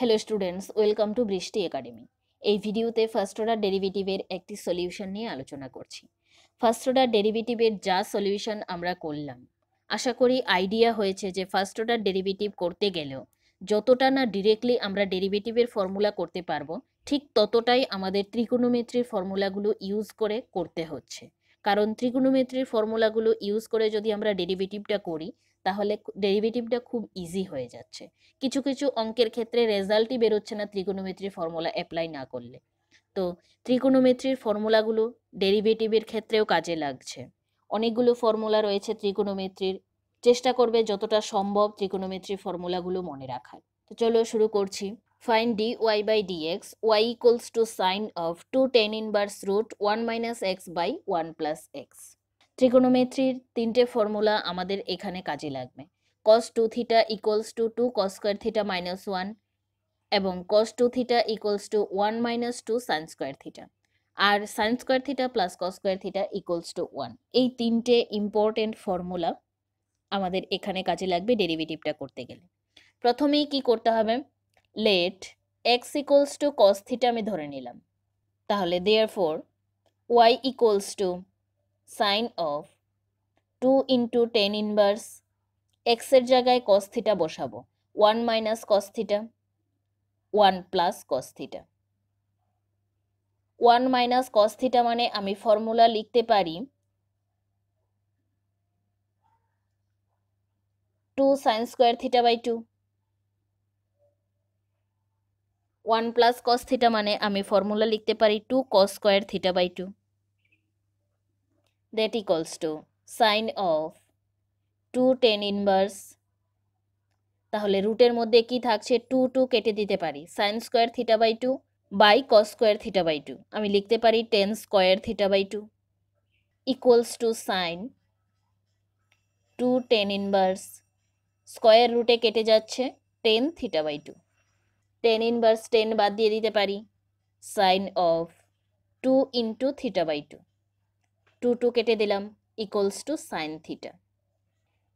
Hello students welcome to Brishti academy এই ভিডিওতে first order ডেরিভেটিভের একটি সলিউশন নিয়ে আলোচনা করছি ফার্স্ট অর্ডার ডেরিভেটিভের যা সলিউশন আমরা করলাম আশা করি আইডিয়া হয়েছে যে ফার্স্ট অর্ডার ডেরিভেটিভ করতে গেলেও যতটা না ডিরেক্টলি আমরা ডেরিভেটিভের ফর্মুলা করতে পারবো ঠিক ততটাই আমাদের ত্রিকোণমেত্রির ফর্মুলাগুলো ইউজ করে করতে হচ্ছে কারণ ত্রিকোণমেত্রির ফর্মুলাগুলো ইউজ করে যদি আমরা ডেরিভেটিভটা করি তাহলে ডেরিভেটিভটা খুব ইজি হয়ে যাচ্ছে কিছু কিছু অঙ্কের ক্ষেত্রে রেজাল্টই বেরোচ্ছে না ত্রিকোণমেত্রির ফর্মুলা অ্যাপ্লাই না করলে তো ত্রিকোণমেত্রির ফর্মুলাগুলো ডেরিভেটিভের ক্ষেত্রেও কাজে লাগছে অনেকগুলো ফর্মুলা রয়েছে ত্রিকোণমেত্রির চেষ্টা করবে যতটা সম্ভব ত্রিকোণমেত্রির ফর্মুলাগুলো মনে রাখার তো চলো শুরু করছি find d y by d x y equals to sine of two tan inverse root one minus x by one plus x ত্রিকোণোমেট্রির তিনটে ফর্মুলা আমাদের এখানে কাজে লাগবে cos two theta equals to two cos square theta minus one এবং cos two theta equals to one minus two sine square theta আর sine square theta plus cos square theta equals to one এই তিনটে important formula আমাদের এখানে কাজে লাগবে ডেরিভেটিভটা করতে গেলে প্রথমেই কি করতে হবে let x equals to cos theta আমি ধরে নিলাম তাহলে therefore y equals to sine of two into tan inverse এক্সের জায়গায় কস্থিটা থিটা বসাবো one minus cos theta theta one plus cos theta theta one minus cos theta theta মানে আমি formula লিখতে পারি two sine square theta by two one plus cos theta মানে আমি formula লিখতে পারি two cos square theta by two that equals to sine of two tan inverse তাহলে রুটের মধ্যে কি থাকছে টু টু কেটে দিতে পারি sine square theta by two by cos square theta by two আমি লিখতে পারি tan square theta by two equals to sine two tan inverse square রুটে কেটে যাচ্ছে tan theta by two tan inverse tan বাদ দিয়ে দিতে পারি sine of two into theta by two two two কেটে দিলাম ইকোয়ালস টু সাইন থিটা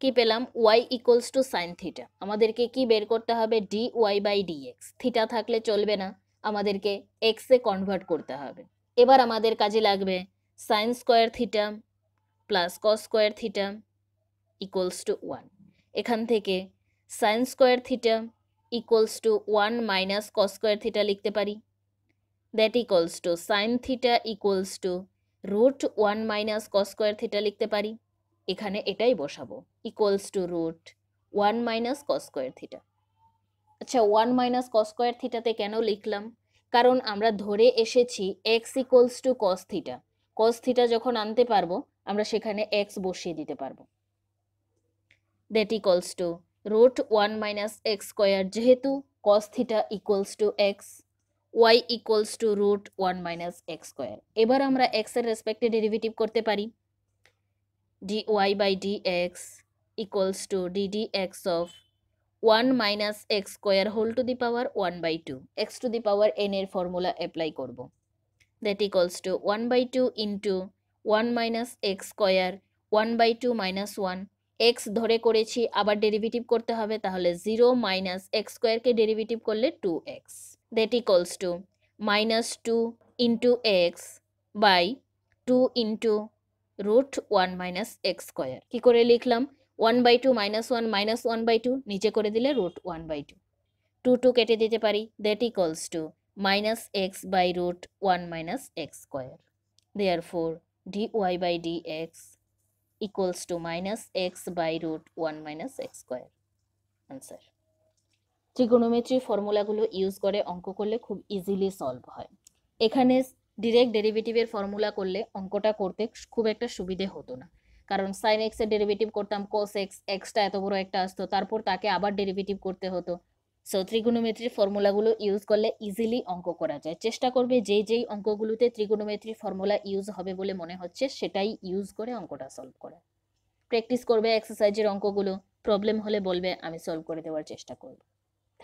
কী পেলাম y equals to sine theta আমাদেরকে কি বের করতে হবে d y by d x theta থাকলে চলবে না আমাদেরকে এক্সে কনভার্ট করতে হবে এবার আমাদের কাজে লাগবে sine square theta plus cos square theta equals to one এখান থেকে sine square theta equals to one minus cos square theta লিখতে পারি that equals to sine theta equals to root one minus cos square theta লিখতে পারি এখানে এটাই বসাবো equals to root one minus cos square theta আচ্ছা one minus cos square থিটাতে কেন লিখলাম কারণ আমরা ধরে এসেছি x equals to cos theta cos theta যখন আনতে পারবো আমরা সেখানে এক্স বসিয়ে দিতে পারবো that equals to root one minus x square যেহেতু cos theta equals to x y equals to root one minus x square এবার আমরা এক্স এর রেসপেক্টে ডেরিভেটিভ করতে পারি d y by d x equals to d d x of one minus x square whole to the power one by two x to the power n এর formula apply করব that equals to one by two into one minus x square one by two minus one x ধরে করেছি আবার derivative করতে হবে তাহলে zero minus x স্কোয়ারকে derivative করলে two x that equals to minus 2 into x by 2 into root 1 minus x square. কি করে লিখলাম 1 by 2 minus 1 minus 1 by 2 নিচে করে দিলে root 1 by 2. 2 2 কেটে দিতে পারি that equals to minus x by root 1 minus x square. Therefore dy by dx equals to minus x by root 1 minus x square. Answer. Trigonometry ফর্মুলাগুলো use করে অঙ্ক করলে খুব ইজিলি সলভ হয় এখানে ডিরেক্ট ডেরিভেটিভের ফর্মুলা করলে অঙ্কটা করতে খুব একটা সুবিধে হতো না কারণ সাইন এক্স এর ডেরিভেটিভ করতাম কস এক্স এক্সটা এত বড় একটা আসতো তারপর তাকে আবার ডেরিভেটিভ করতে হতো সো ত্রিগুণমেত্রির ফর্মুলাগুলো ইউজ করলে ইজিলি অঙ্ক করা যায় চেষ্টা করবে যেই যেই অঙ্কগুলোতে ত্রিগুণমেত্রির ফর্মুলা ইউজ হবে বলে মনে হচ্ছে সেটাই ইউজ করে অঙ্কটা সলভ করা প্র্যাকটিস করবে এক্সারসাইজের অঙ্কগুলো প্রবলেম হলে বলবে আমি সলভ করে দেওয়ার চেষ্টা করব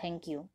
Thank you.